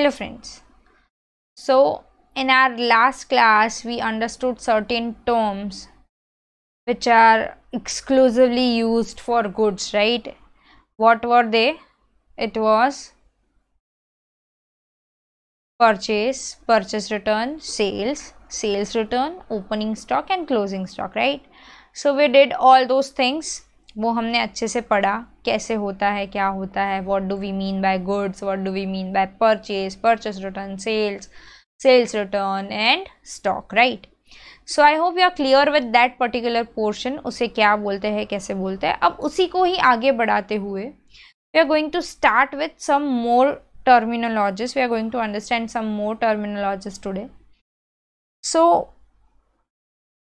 hello friends so in our last class we understood certain terms which are exclusively used for goods right what were they it was purchase purchase return sales sales return opening stock and closing stock right so we did all those things वो हमने अच्छे से पढ़ा कैसे होता है क्या होता है what do we mean by goods what do we mean by purchase purchase return sales sales return and stock right so I hope you are clear with that particular portion उसे क्या बोलते हैं कैसे बोलते हैं अब उसी को ही आगे बढ़ाते हुए we are going to start with some more terminologist we are going to understand some more terminologist today so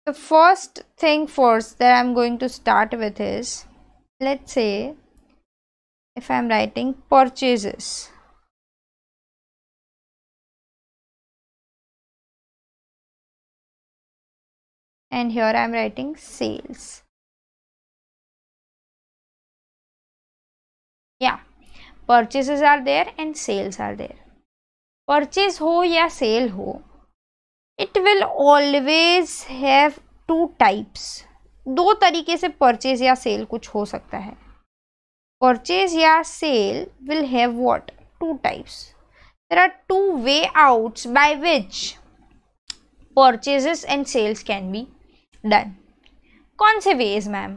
the first thing first that I'm going to start with is let's say if I'm writing purchases and here I'm writing sales yeah purchases are there and sales are there purchase ho ya sale ho it will always have two types दो तरीके से purchase या cell कुछ हो सकता है purchase या sale will have what two types there are two way outs by which purchases and sales can be done कौन से ways ma'am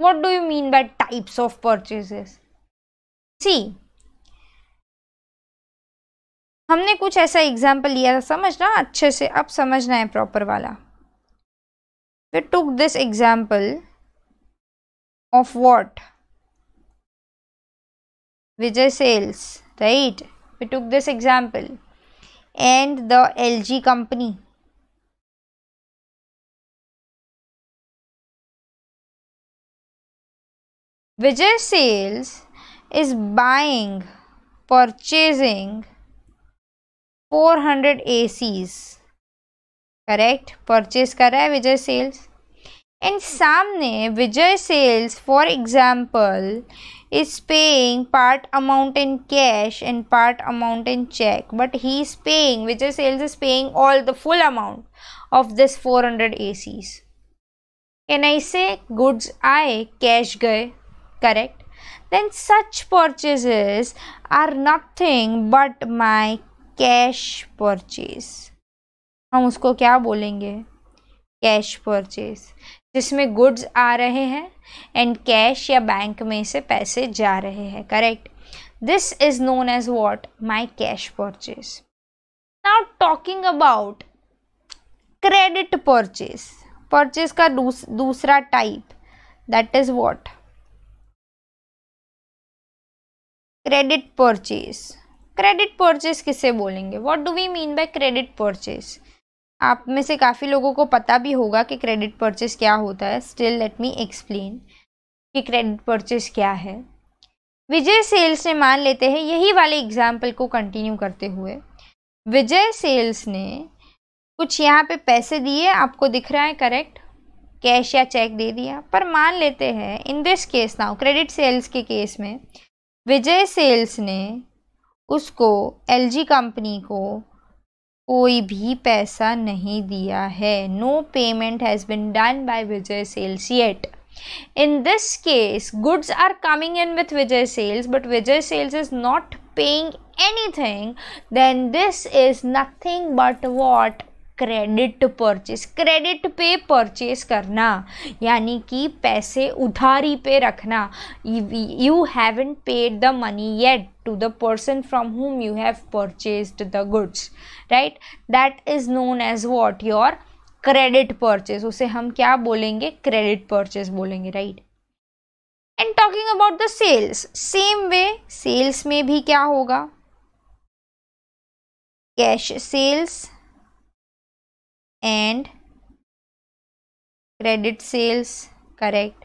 what do you mean by types of purchases see हमने कुछ ऐसा example लिया था समझना अच्छे से अब समझना है प्रॉपर वाला we took this example of what Vijay sales right we took this example and the L G company Vijay sales is buying purchasing 400 ACs correct purchase करा है Sales. सेल्स and सामने Vijay Sales, for example is paying part amount in cash and part amount in check but he is paying Vijay Sales is paying all the full amount of this 400 ACs can I say goods I cash gaye correct then such purchases are nothing but my cash purchase हम उसको क्या बोलेंगे cash purchase जिसमें goods आ रहे हैं and cash या bank में से पैसे जा रहे हैं correct this is known as what my cash purchase now talking about credit purchase purchase का दूस, दूसरा type that is what credit purchase credit purchase किसे बोलेंगे what do we mean by credit purchase आप में से काफ़ी लोगों को पता भी होगा कि क्रेडिट परचेज क्या होता है स्टिल लेट मी एक्सप्लेन कि क्रेडिट परचेज क्या है विजय सेल्स ने मान लेते हैं यही वाले एग्जाम्पल को कंटिन्यू करते हुए विजय सेल्स ने कुछ यहाँ पे पैसे दिए आपको दिख रहा है करेक्ट कैश या चेक दे दिया पर मान लेते हैं in this case now credit sales के केस में विजय सेल्स ने उसको एल जी कंपनी को कोई भी पैसा नहीं दिया है no payment has been done by Vijay sales yet in this case goods are coming in with Vijay sales but Vijay sales is not paying anything then this is nothing but what credit purchase credit पे purchase करना यानी कि पैसे उधारी पे रखना you haven't paid the money yet to the person from whom you have purchase the goods right that is known as what your credit purchase उसे हम क्या बोलेंगे क्रेडिट परचेज बोलेंगे right right? And talking about the sales same way sales में भी क्या होगा cash sales and credit sales correct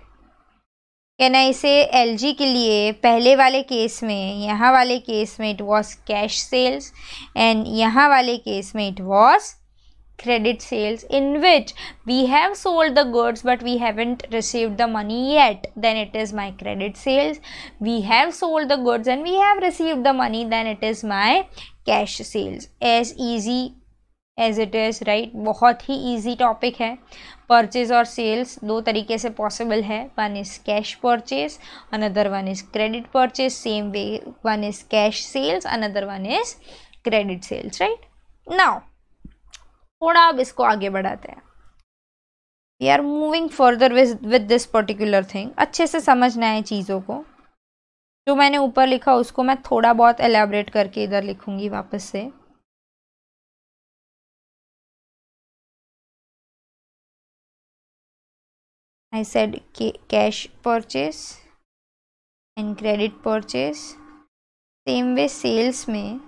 कहना से एल जी के लिए पहले वाले केस में यहाँ वाले केस में it was cash sales and यहाँ वाले केस में it was credit sales in which we have sold the goods but we haven't received the money yet then it is my credit sales we have sold the goods and we have received the money then it is my cash sales as easy as it is right बहुत ही easy topic है purchase और sales दो तरीके से possible है one is cash purchase another one is credit purchase same way one is cash sales another one is credit sales right now थोड़ा अब इसको आगे बढ़ाते हैं we are moving further with this particular thing अच्छे से समझना है चीज़ों को जो मैंने ऊपर लिखा उसको मैं थोड़ा बहुत एलेबरेट करके इधर लिखूँगी वापस से I said cash purchase and credit purchase. Same way sales may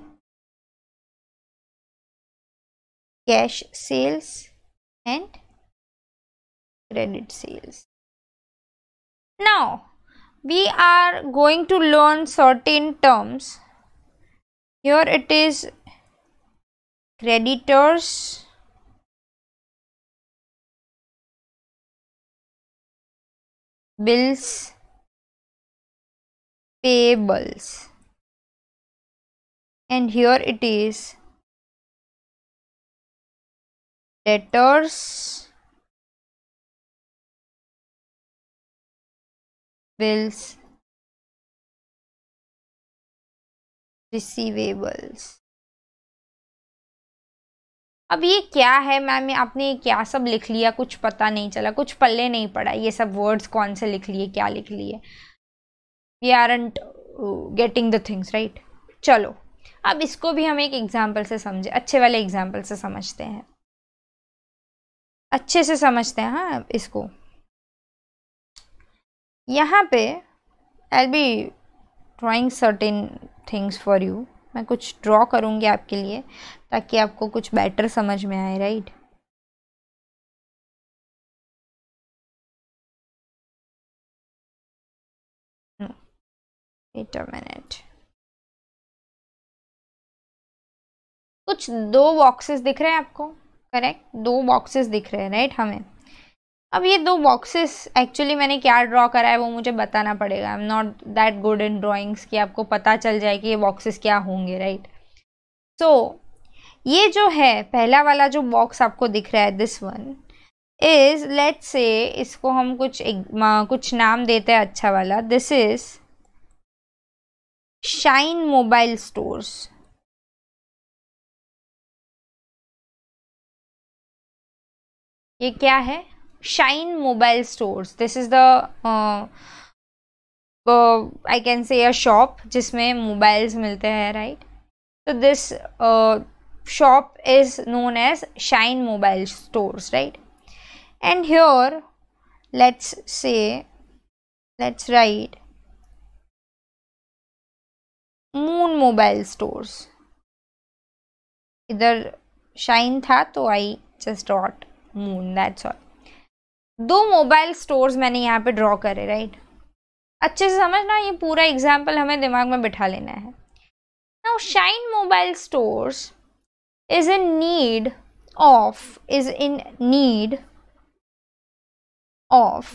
cash sales and credit sales. Now we are going to learn certain terms. Here it is creditors bills payables and here it is debtors bills receivables अब ये क्या है ma'am आपने क्या सब लिख लिया कुछ पता नहीं चला कुछ पल्ले नहीं पड़ा ये सब वर्ड्स कौन से लिख लिए क्या लिख लिए we aren't getting the things right चलो अब इसको भी हम एक एग्जाम्पल से समझे अच्छे वाले एग्जाम्पल से समझते हैं अच्छे से समझते हैं हाँ इसको यहाँ पे I be drawing certain things for you मैं कुछ ड्रॉ करूँगी आपके लिए ताकि आपको कुछ बेटर समझ में आए राइट मिनट कुछ दो बॉक्सेस दिख रहे हैं आपको करेक्ट दो बॉक्सेस दिख रहे हैं राइट हमें अब ये दो बॉक्सेस एक्चुअली मैंने क्या ड्रॉ करा है वो मुझे बताना पड़ेगा I am not that good in drawings कि आपको पता चल जाए कि ये बॉक्सेस क्या होंगे राइट सो so, ये जो है पहला वाला जो बॉक्स आपको दिख रहा है दिस वन इज़ लेट से इसको हम कुछ एक, कुछ नाम देते हैं अच्छा वाला this is Shine Mobile Stores ये क्या है Shine Mobile Stores. This is the uh, uh, I can say a shop jisme mobiles milte hai, right? So this uh, shop is known as Shine Mobile Stores right? And here let's say let's write Moon Mobile Stores. इधर Shine था तो I just dot Moon that's all दो Mobile Stores मैंने यहाँ पे draw करे right अच्छे से समझना ये पूरा एग्जाम्पल हमें दिमाग में बिठा लेना है now Shine Mobile Stores is in need of is in need of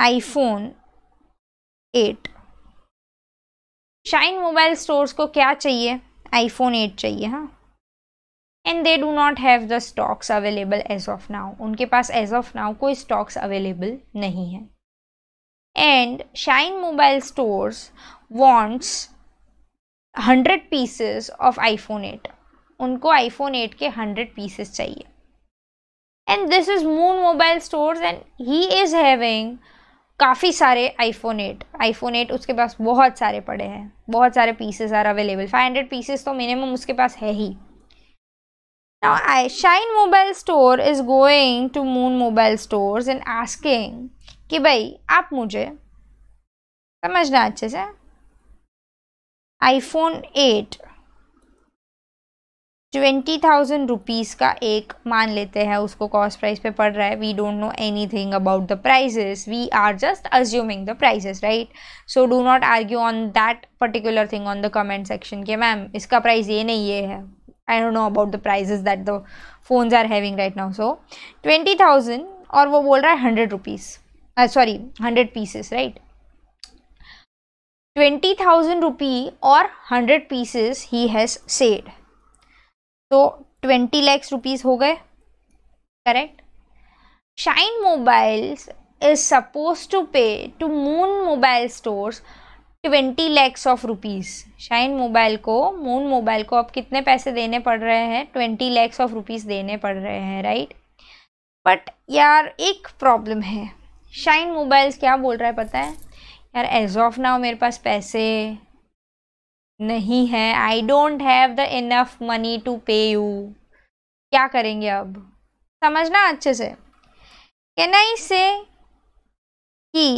iPhone eight Shine Mobile Stores को क्या चाहिए आईफोन एट चाहिए हाँ and they do not have the stocks available as of now उनके पास एज ऑफ नाउ कोई stocks available नहीं है and Shine Mobile Stores wants hundred pieces of iPhone eight उनको आईफोन एट के हंड्रेड पीसेस चाहिए and this is moon Mobile Stores and he is having काफ़ी सारे आईफोन एट आईफोन एट उसके पास बहुत सारे पड़े हैं बहुत सारे pieces are available five hundred pieces तो मिनिमम उसके पास है ही Now, I, Shine Mobile Store is going to Moon Mobile Stores and asking कि भाई आप मुझे समझना अच्छे से iPhone eight twenty thousand rupees का एक मान लेते हैं उसको कॉस्ट प्राइस पे पड़ रहा है we don't know anything about the prices we are just assuming the prices right so do not argue on that particular thing on the comment section के मैम इसका प्राइस ये नहीं ये है I don't know about the prices that the phones are having right now. So, 20,000 or what will 100 rupees. Uh, sorry, 100 pieces, right? 20,000 rupee or 100 pieces he has said. So, 20 lakhs rupees ho Correct? Shine Mobiles is supposed to pay to Moon Mobile Stores twenty lakhs of rupees Shine Mobile को Moon Mobile को अब कितने पैसे देने पड़ रहे हैं twenty lakhs of rupees देने पड़ रहे हैं राइट बट यार एक प्रॉब्लम है शाइन मोबाइल्स क्या बोल रहा है पता है यार एज ऑफ नाउ मेरे पास पैसे नहीं है I don't have the enough money to pay you क्या करेंगे अब समझना अच्छे से कैन आई से कि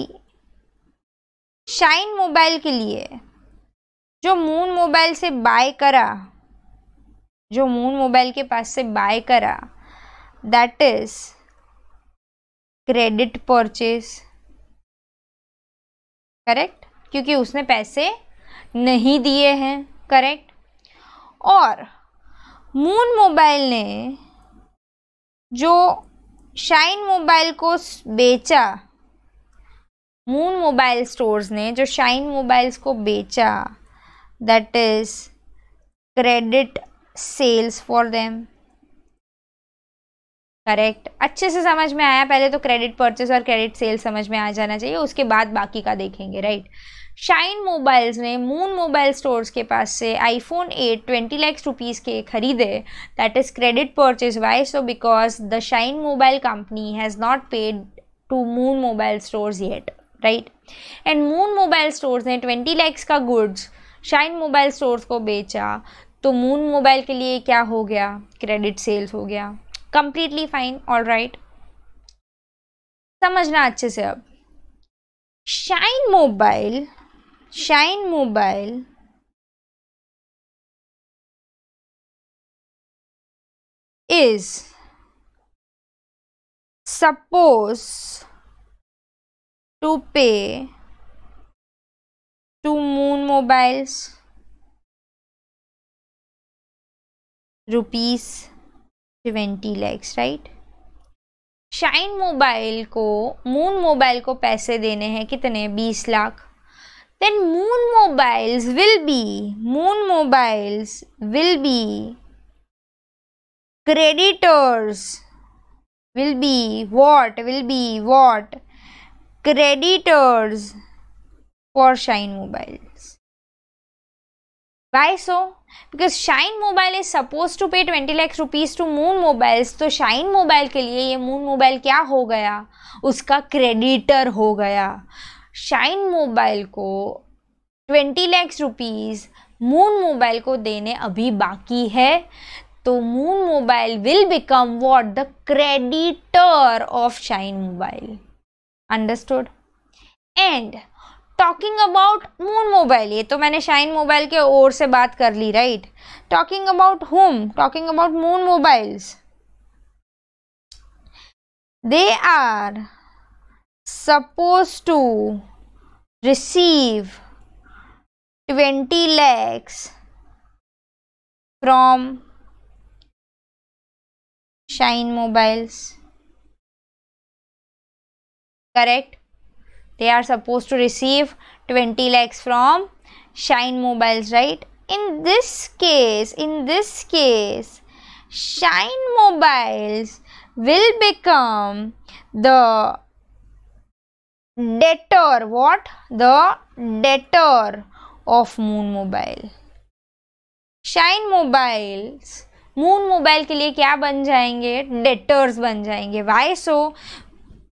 शाइन मोबाइल के लिए जो मून मोबाइल से बाय करा जो मून मोबाइल के पास से बाय करा that is credit purchase correct क्योंकि उसने पैसे नहीं दिए हैं करेक्ट और मून मोबाइल ने जो शाइन मोबाइल को बेचा मून मोबाइल स्टोर्स ने जो शाइन मोबाइल्स को बेचा that is credit sales for them correct अच्छे से समझ में आया पहले तो क्रेडिट परचेस और क्रेडिट सेल्स समझ में आ जाना चाहिए उसके बाद बाकी का देखेंगे राइट शाइन मोबाइल्स ने मून मोबाइल स्टोर्स के पास से iPhone eight twenty lakhs rupees के खरीदे that is credit purchase why so because the Shine Mobile company has not paid to Moon Mobile Stores yet right and Moon Mobile Stores ने twenty lakhs का goods shine Mobile Stores को बेचा तो Moon Mobile के लिए क्या हो गया क्रेडिट सेल्स हो गया कंप्लीटली फाइन ऑल राइट समझना अच्छे से अब Shine Mobile Shine mobile is suppose to pay to Moon Mobiles rupees 20 lakhs right Shine Mobile को मून मोबाइल को पैसे देने हैं कितने बीस lakh then Moon Mobiles will be Moon Mobiles will be creditors will be what will be what creditors for Shine Mobiles. Why so? Because Shine Mobile is supposed to pay 20 lakhs rupees to Moon Mobiles. तो Shine Mobile के लिए ये Moon Mobile क्या हो गया उसका creditor हो गया Shine Mobile को 20 lakhs rupees मून मोबाइल को देने अभी बाकी है तो Moon Mobile will become what the creditor of Shine Mobile understood and talking about Moon Mobile ये तो मैंने शाइन मोबाइल के ओर से बात कर ली right talking about whom talking about Moon Mobiles they are suppose to receive twenty lakhs from shine Mobiles correct they are supposed to receive 20 lakhs from shine mobiles right in this case in this case shine mobiles will become the debtor what the debtor of moon mobile Shine Mobiles Moon Mobile के लिए क्या बन जाएंगे debtors बन जाएंगे why so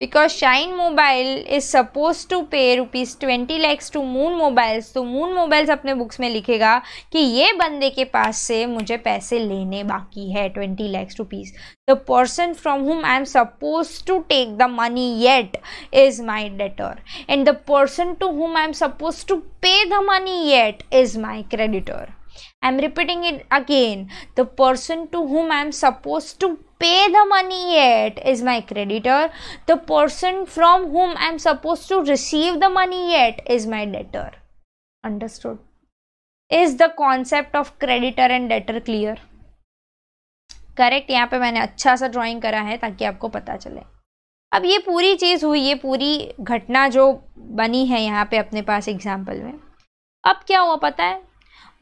because shine mobile is supposed to pay rupees 20 lakhs to moon mobiles तो moon mobiles अपने books में लिखेगा कि ये बंदे के पास से मुझे पैसे लेने बाकी है 20 lakhs rupees the person from whom I am supposed to take the money yet is my debtor and the person to whom I am supposed to pay the money yet is my creditor I am repeating it again the person to whom I am supposed to pay the money yet is my creditor the person from whom I am suppose to receive the money at is my debtor understood is the concept of creditor and debtor clear correct यहाँ पे मैंने अच्छा सा drawing करा है ताकि आपको पता चले अब ये पूरी चीज़ हुई ये पूरी घटना जो बनी है यहाँ पे अपने पास एग्जाम्पल में अब क्या हुआ पता है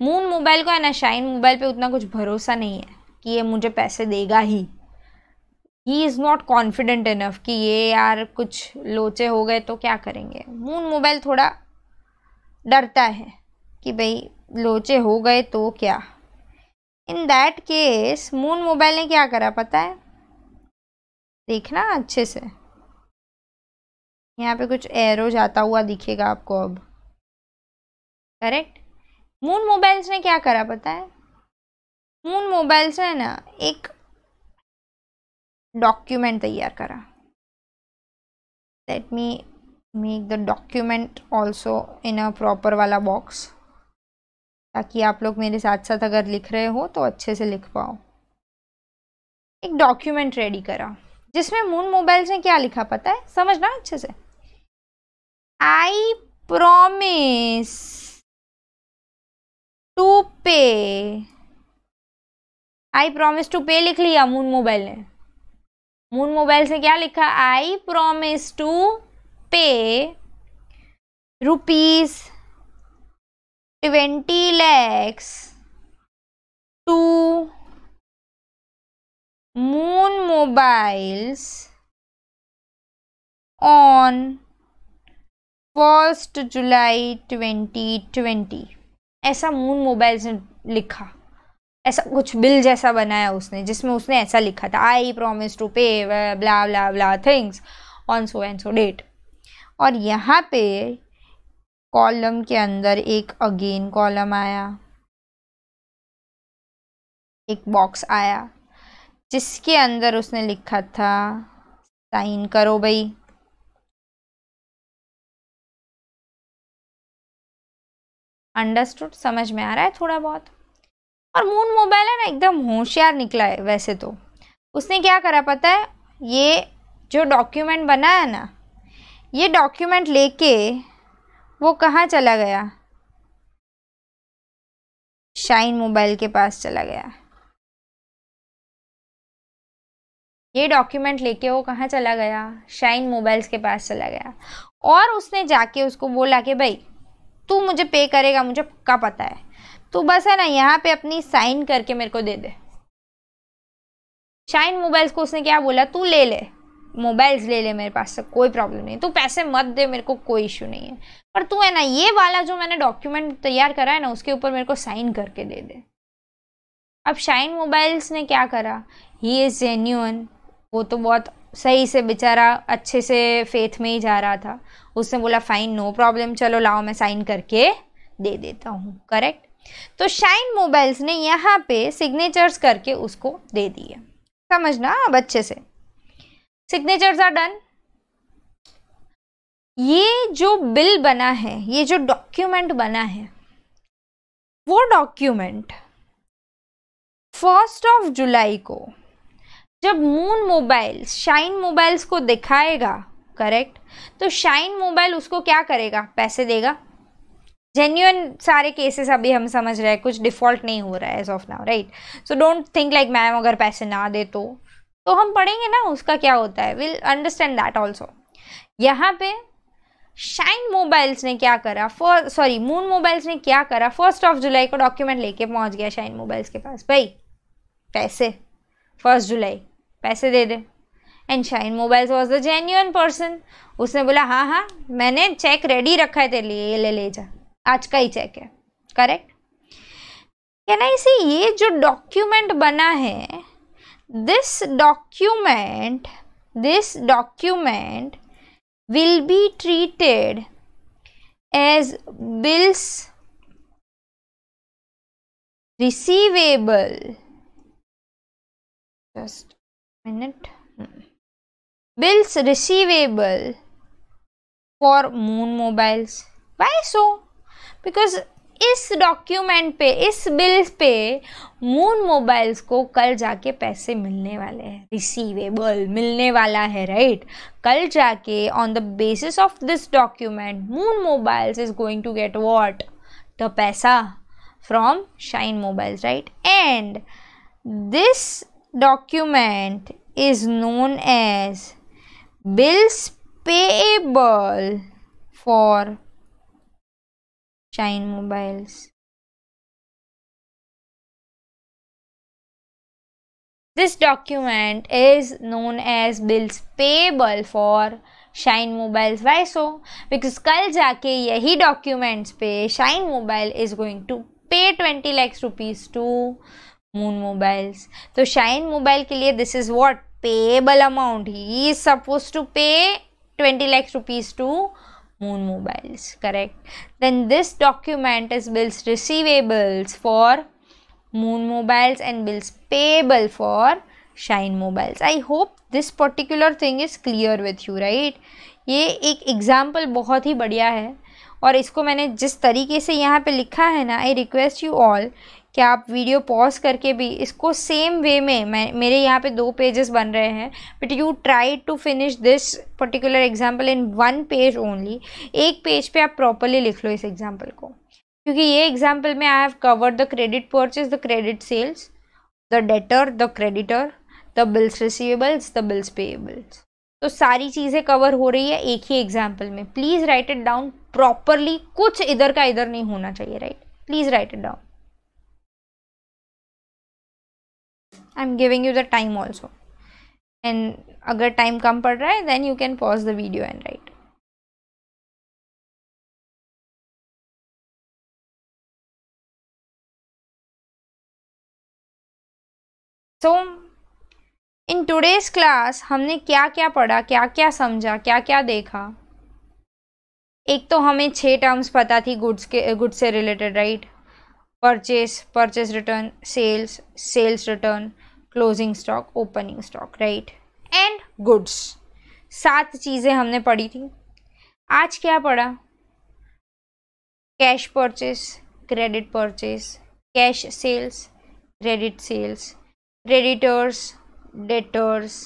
मून मोबाइल को या ना शाइन मोबाइल पे उतना कुछ भरोसा नहीं है कि ये मुझे पैसे देगा he he is not confident enough कि ये यार कुछ लोचे हो गए तो क्या करेंगे मून मोबाइल थोड़ा डरता है कि भाई लोचे हो गए तो क्या in that case Moon mobile ने क्या करा पता है देखना अच्छे से यहाँ पे कुछ एरो जाता हुआ दिखेगा आपको अब करेक्ट मून मोबाइल्स ने क्या करा पता है मून मोबाइल्स ने ना एक डॉक्यूमेंट तैयार करा let me make the document also in a proper वाला बॉक्स ताकि आप लोग मेरे साथ साथ अगर लिख रहे हो तो अच्छे से लिख पाओ एक डॉक्यूमेंट रेडी करा जिसमें मून मोबाइल्स ने क्या लिखा पता है समझना अच्छे से आई प्रोमिस टू पे आई प्रोमिस टू पे लिख लिया मून मोबाइल ने मून मोबाइल से क्या लिखा I promise to pay rupees twenty lakhs to moon mobiles on first July twenty twenty ऐसा मून मोबाइल्स ने लिखा ऐसा कुछ बिल जैसा बनाया उसने जिसमें उसने ऐसा लिखा था आई promise to pay blah blah blah things on so and so date और यहाँ पे कॉलम के अंदर एक अगेन कॉलम आया एक बॉक्स आया जिसके अंदर उसने लिखा था साइन करो भाई अंडरस्टूड समझ में आ रहा है थोड़ा बहुत और मून मोबाइल है ना एकदम होशियार निकला है वैसे तो उसने क्या करा पता है ये जो डॉक्यूमेंट बना है ना ये डॉक्यूमेंट लेके वो कहाँ चला गया शाइन मोबाइल के पास चला गया ये डॉक्यूमेंट लेके वो कहाँ चला गया शाइन मोबाइल्स के पास चला गया और उसने जाके उसको बोला कि भाई तू मुझे पे करेगा मुझे पक्का पता है तू बस है ना यहाँ पे अपनी साइन करके मेरे को दे दे शाइन मोबाइल्स को उसने क्या बोला तू ले ले मोबाइल्स ले ले मेरे पास से कोई प्रॉब्लम नहीं तू पैसे मत दे मेरे को कोई इशू नहीं है पर तू है ना ये वाला जो मैंने डॉक्यूमेंट तैयार करा है ना उसके ऊपर मेरे को साइन करके दे दे अब शाइन मोबाइल्स ने क्या करा ही इज़ जेन्यून वो तो बहुत सही से बेचारा अच्छे से फेथ में ही जा रहा था उसने बोला फ़ाइन नो प्रॉब्लम चलो लाओ मैं साइन करके दे देता हूँ करेक्ट तो शाइन मोबाइल्स ने यहाँ पे सिग्नेचर्स करके उसको दे दिए समझना अब अच्छे से सिग्नेचर्स आर डन ये जो बिल बना है ये जो डॉक्यूमेंट बना है वो डॉक्यूमेंट फर्स्ट ऑफ जुलाई को जब मून मोबाइल्स शाइन मोबाइल्स को दिखाएगा करेक्ट तो शाइन मोबाइल उसको क्या करेगा पैसे देगा जेन्यून सारे केसेस अभी हम समझ रहे हैं कुछ डिफॉल्ट नहीं हो रहा है as of now right so don't think like ma'am अगर पैसे ना दे तो तो हम पढ़ेंगे ना उसका क्या होता है विल अंडरस्टैंड दैट ऑल्सो यहाँ पे शाइन मोबाइल्स ने क्या करा फॉर सॉरी मून मोबाइल्स ने क्या करा फर्स्ट ऑफ जुलाई को डॉक्यूमेंट लेके पहुंच गया शाइन मोबाइल्स के पास भाई पैसे फर्स्ट जुलाई पैसे दे दे and shine mobiles was the genuine person उसने बोला हाँ हाँ मैंने चेक रेडी रखा है तेरे लिए ये ले ले जा आज का ही चेक है करेक्ट क्या ना इसे ये जो डॉक्यूमेंट बना है this document this document will be treated as bills receivable just minute bills receivable for moon mobiles by so because इस डॉक्यूमेंट पे इस बिल पे मून मोबाइल्स को कल जाके पैसे मिलने वाले हैं रिसीवेबल मिलने वाला है राइट right? कल जाके on the basis of this document moon mobiles is going to get what the paisa from shine mobiles right and this document is known as bills payable for shine mobiles this document is known as bills payable for shine mobiles why so because कल जाके यही documents पे shine mobile is going to pay twenty lakhs rupees to moon mobiles तो shine mobile के लिए this is what payable amount he is suppose to pay twenty lakhs rupees to moon mobiles correct then this document is bills receivables for moon mobiles and bills payable for shine mobiles i hope this particular thing is clear with you right ye ek example bahut hi badhiya hai और इसको मैंने जिस तरीके से यहाँ पे लिखा है ना आई रिक्वेस्ट यू ऑल कि आप वीडियो पॉज करके भी इसको सेम वे में मैं मेरे यहाँ पे दो पेजेस बन रहे हैं but you try to finish this particular example in one page only एक पेज पे आप प्रॉपरली लिख लो इस एग्जाम्पल को क्योंकि ये एग्जाम्पल में I have cover the credit purchase the credit sales the debtor the creditor the bills receivables the bills payables तो सारी चीज़ें कवर हो रही है एक ही एग्जाम्पल में please write it down properly कुछ इधर का इधर नहीं होना चाहिए right please write it down I am giving you the time also and अगर टाइम कम पड़ रहा है then you can pause the video and right so in today's class हमने क्या क्या पढ़ा क्या क्या समझा क्या क्या देखा एक तो हमें छः टर्म्स पता थी गुड्स के गुड्स से related right purchase purchase return sales sales return closing stock opening stock right and goods सात चीज़ें हमने पढ़ी थी आज क्या पढ़ा cash purchase credit purchase cash sales credit sales creditors debtors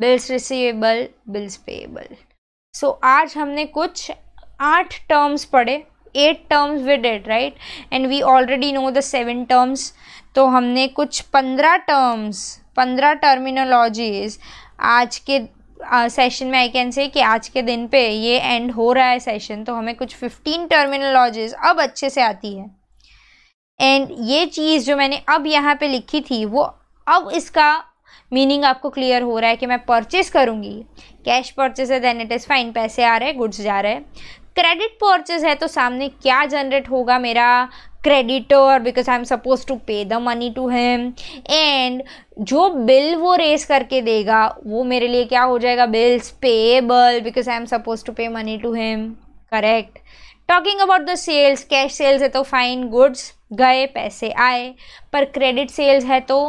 bills receivable bills payable so आज हमने कुछ आठ टर्म्स पढ़े eight terms we did right and we already know the seven terms तो हमने कुछ पंद्रह टर्म्स पंद्रह टर्मिनोलॉजीज आज के सेशन में आई कैन से कि आज के दिन पे ये एंड हो रहा है सेशन तो हमें कुछ फिफ्टीन टर्मिनोलॉजीज अब अच्छे से आती है एंड ये चीज़ जो मैंने अब यहाँ पे लिखी थी वो अब इसका मीनिंग आपको क्लियर हो रहा है कि मैं परचेस करूँगी कैश परचेस है देन इट इज़ फाइन पैसे आ रहे हैं गुड्स जा रहे हैं क्रेडिट पर्चेज है तो सामने क्या जनरेट होगा मेरा creditor because I am suppose to pay the money to him and जो बिल वो रेस करके देगा वो मेरे लिए क्या हो जाएगा bills payable because I am suppose to pay money to him correct talking about the sales cash sales है तो फाइन गुड्स गए पैसे आए पर क्रेडिट सेल्स है तो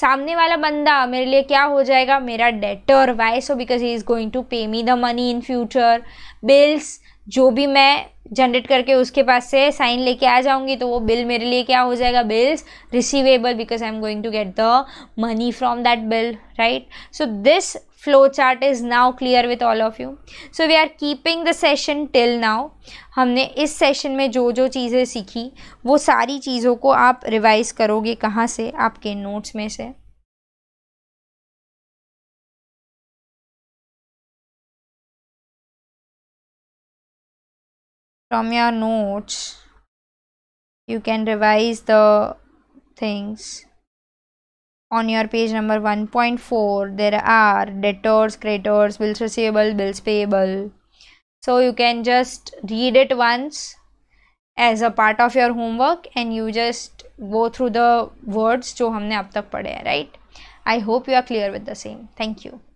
सामने वाला बंदा मेरे लिए क्या हो जाएगा मेरा debtor why so because he is going to pay me the money in future bills जो भी मैं जनरेट करके उसके पास से साइन लेके आ जाऊंगी तो वो बिल मेरे लिए क्या हो जाएगा bills receivable because I am going to get the money from that bill right so this flow chart is now clear with all of you so we are keeping the session till now हमने इस session में जो जो चीज़ें सीखी वो सारी चीज़ों को आप रिवाइज़ करोगे कहाँ से आपके नोट्स में से from your notes you can revise the things on your page number 1.4 there are debtors creditors bills receivable bills payable so you can just read it once as a part of your homework and you just go through the words to हमने अब तक right I hope you are clear with the same thank you